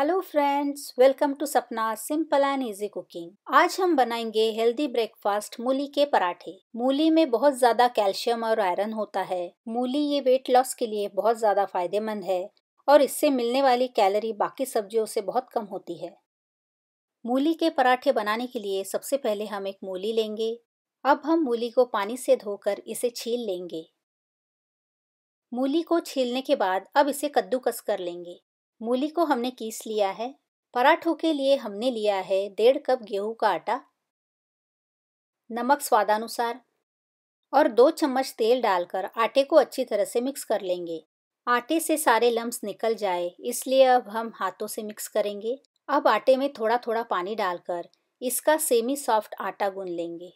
hello friends welcome to Sapna simple and easy cooking आज हम बनाएंगे हेल्दी ब्रेकफास्ट मूली के पराठे मूली में बहुत ज़्यादा कैल्शियम और आयरन होता है मूली ये वेट लॉस के लिए बहुत ज़्यादा फायदेमंद है और इससे मिलने वाली कैलोरी बाकी सब्जियों से बहुत कम होती है मूली के पराठे बनाने के लिए सबसे पहले हम एक मूली लेंगे अब हम मूली को पानी से धोकर इसे छील लेंगे मूली को छीलने के बाद अब इसे कद्दूकस कर लेंगे मूली को हमने कीस लिया है पराठों के लिए हमने लिया है डेढ़ कप गेहूं का आटा नमक स्वादानुसार और दो चम्मच तेल डालकर आटे को अच्छी तरह से मिक्स कर लेंगे आटे से सारे लम्ब निकल जाए इसलिए अब हम हाथों से मिक्स करेंगे अब आटे में थोड़ा थोड़ा पानी डालकर इसका सेमी सॉफ्ट आटा गून लेंगे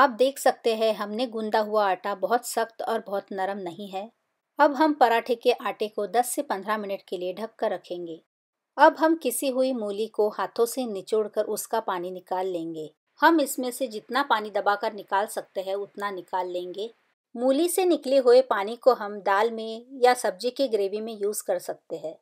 आप देख सकते हैं हमने गूंदा हुआ आटा बहुत सख्त और बहुत नरम नहीं है अब हम पराठे के आटे को 10 से 15 मिनट के लिए ढक कर रखेंगे अब हम किसी हुई मूली को हाथों से निचोड़कर उसका पानी निकाल लेंगे हम इसमें से जितना पानी दबाकर निकाल सकते हैं उतना निकाल लेंगे मूली से निकले हुए पानी को हम दाल में या सब्जी के ग्रेवी में यूज़ कर सकते हैं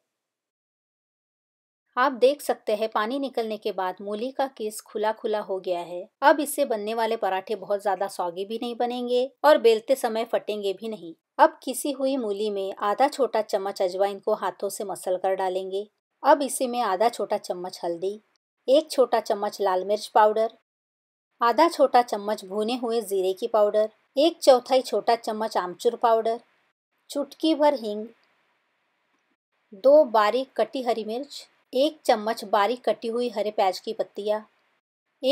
आप देख सकते हैं पानी निकलने के बाद मूली का केस खुला खुला हो गया है अब इससे बनने वाले पराठे बहुत ज्यादा सौगी भी नहीं बनेंगे और बेलते समय फटेंगे भी नहीं अब किसी हुई मूली में आधा छोटा चम्मच अजवाइन को हाथों से मसल कर डालेंगे अब इसी में आधा छोटा चम्मच हल्दी एक छोटा चम्मच लाल मिर्च पाउडर आधा छोटा चम्मच भुने हुए जीरे की पाउडर एक चौथाई छोटा चम्मच आमचूर पाउडर चुटकी भर हींग दो बारीक कटी हरी मिर्च एक चम्मच बारीक कटी हुई हरे प्याज की पत्तियाँ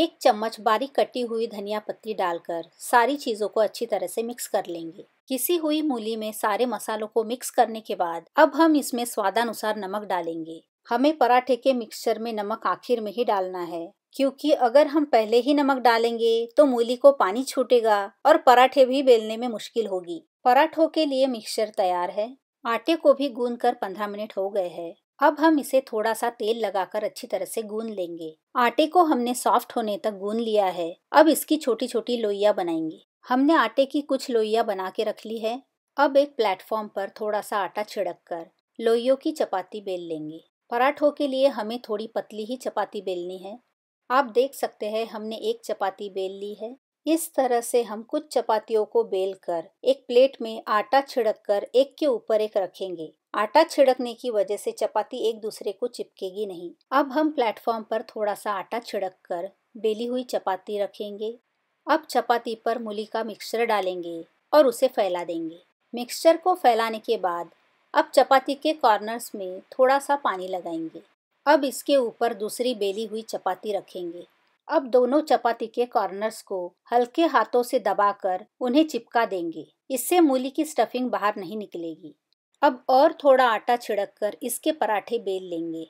एक चम्मच बारीक कटी हुई धनिया पत्ती डालकर सारी चीज़ों को अच्छी तरह से मिक्स कर लेंगे किसी हुई मूली में सारे मसालों को मिक्स करने के बाद अब हम इसमें स्वादानुसार नमक डालेंगे हमें पराठे के मिक्सचर में नमक आखिर में ही डालना है क्योंकि अगर हम पहले ही नमक डालेंगे तो मूली को पानी छूटेगा और पराठे भी बेलने में मुश्किल होगी पराठों के लिए मिक्सचर तैयार है आटे को भी गूंद कर पंद्रह मिनट हो गए हैं अब हम इसे थोड़ा सा तेल लगाकर अच्छी तरह से गून लेंगे आटे को हमने सॉफ्ट होने तक गून लिया है अब इसकी छोटी छोटी लोइया बनाएंगे हमने आटे की कुछ लोइया बना के रख ली है अब एक प्लेटफॉर्म पर थोड़ा सा आटा छिड़क कर लोइयों की चपाती बेल लेंगे पराठों के लिए हमें थोड़ी पतली ही चपाती बेलनी है आप देख सकते हैं हमने एक चपाती बेल ली है इस तरह से हम कुछ चपातियों को बेलकर एक प्लेट में आटा छिड़क कर एक के ऊपर एक रखेंगे आटा छिड़कने की वजह से चपाती एक दूसरे को चिपकेगी नहीं अब हम प्लेटफॉर्म पर थोड़ा सा आटा छिड़क कर बेली हुई चपाती रखेंगे अब चपाती पर मूली का मिक्सचर डालेंगे और उसे फैला देंगे मिक्सचर को फैलाने के बाद अब चपाती के कॉर्नर्स में थोड़ा सा पानी लगाएंगे अब इसके ऊपर दूसरी बेली हुई चपाती रखेंगे अब दोनों चपाती के कॉर्नर्स को हल्के हाथों से दबाकर उन्हें चिपका देंगे इससे मूली की स्टफिंग बाहर नहीं निकलेगी अब और थोड़ा आटा छिड़क कर इसके पराठे बेल लेंगे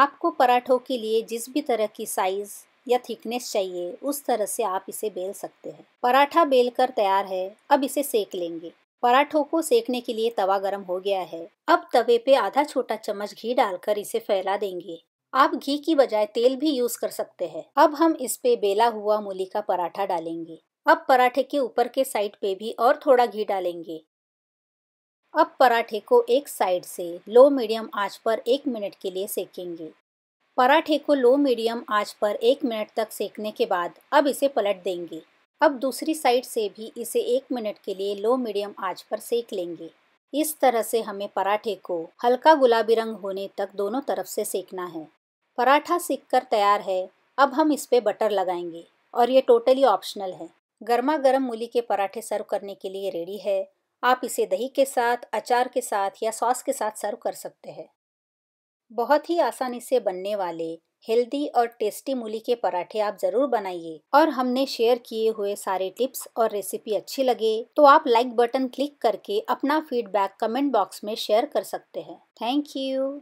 आपको पराठों के लिए जिस भी तरह की साइज़ या थिकनेस चाहिए उस तरह से आप इसे बेल सकते हैं पराठा बेल कर तैयार है अब इसे सेक लेंगे पराठों को सेकने के लिए तवा गर्म हो गया है अब तवे पे आधा छोटा चम्मच घी डालकर इसे फैला देंगे आप घी की बजाय तेल भी यूज कर सकते हैं अब हम इस पे बेला हुआ मूली का पराठा डालेंगे अब पराठे के ऊपर के साइड पे भी और थोड़ा घी डालेंगे अब पराठे को एक साइड से लो मीडियम आंच पर एक मिनट के लिए सेकेंगे पराठे को लो मीडियम आंच पर एक मिनट तक सेकने के बाद अब इसे पलट देंगे अब दूसरी साइड से भी इसे एक मिनट के लिए लो मीडियम आंच पर सेक लेंगे इस तरह से हमें पराठे को हल्का गुलाबी रंग होने तक दोनों तरफ से सेकना है पराठा सीख कर तैयार है अब हम इस पर बटर लगाएंगे और ये टोटली ऑप्शनल है गर्मा गर्म मूली के पराठे सर्व करने के लिए रेडी है आप इसे दही के साथ अचार के साथ या सॉस के साथ सर्व कर सकते हैं बहुत ही आसानी से बनने वाले हेल्दी और टेस्टी मूली के पराठे आप ज़रूर बनाइए और हमने शेयर किए हुए सारे टिप्स और रेसिपी अच्छी लगे तो आप लाइक बटन क्लिक करके अपना फीडबैक कमेंट बॉक्स में शेयर कर सकते हैं थैंक यू